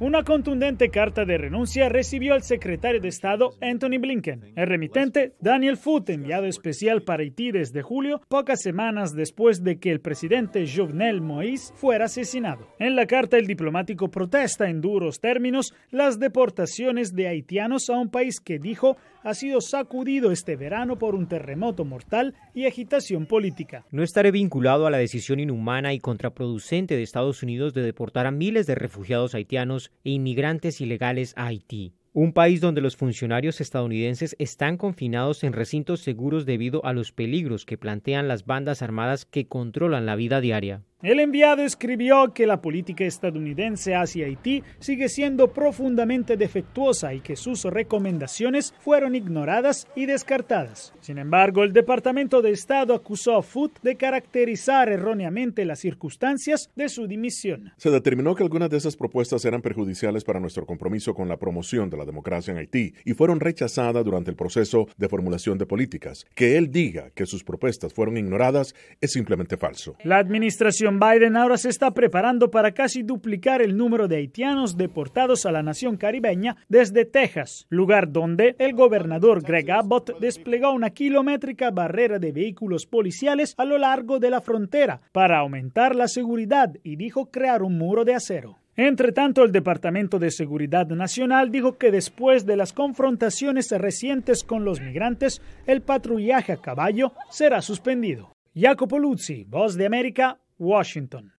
Una contundente carta de renuncia recibió el secretario de Estado Anthony Blinken. El remitente Daniel Foote, enviado especial para Haití desde julio, pocas semanas después de que el presidente Jovenel Moïse fuera asesinado. En la carta el diplomático protesta en duros términos las deportaciones de haitianos a un país que dijo ha sido sacudido este verano por un terremoto mortal y agitación política. No estaré vinculado a la decisión inhumana y contraproducente de Estados Unidos de deportar a miles de refugiados haitianos e inmigrantes ilegales a Haití, un país donde los funcionarios estadounidenses están confinados en recintos seguros debido a los peligros que plantean las bandas armadas que controlan la vida diaria. El enviado escribió que la política estadounidense hacia Haití sigue siendo profundamente defectuosa y que sus recomendaciones fueron ignoradas y descartadas. Sin embargo, el Departamento de Estado acusó a Foote de caracterizar erróneamente las circunstancias de su dimisión. Se determinó que algunas de esas propuestas eran perjudiciales para nuestro compromiso con la promoción de la democracia en Haití y fueron rechazadas durante el proceso de formulación de políticas. Que él diga que sus propuestas fueron ignoradas es simplemente falso. La administración Biden ahora se está preparando para casi duplicar el número de haitianos deportados a la nación caribeña desde Texas, lugar donde el gobernador Greg Abbott desplegó una kilométrica barrera de vehículos policiales a lo largo de la frontera para aumentar la seguridad y dijo crear un muro de acero. Entre tanto, el Departamento de Seguridad Nacional dijo que después de las confrontaciones recientes con los migrantes, el patrullaje a caballo será suspendido. Jacopo Luzzi, Voz de América, Washington.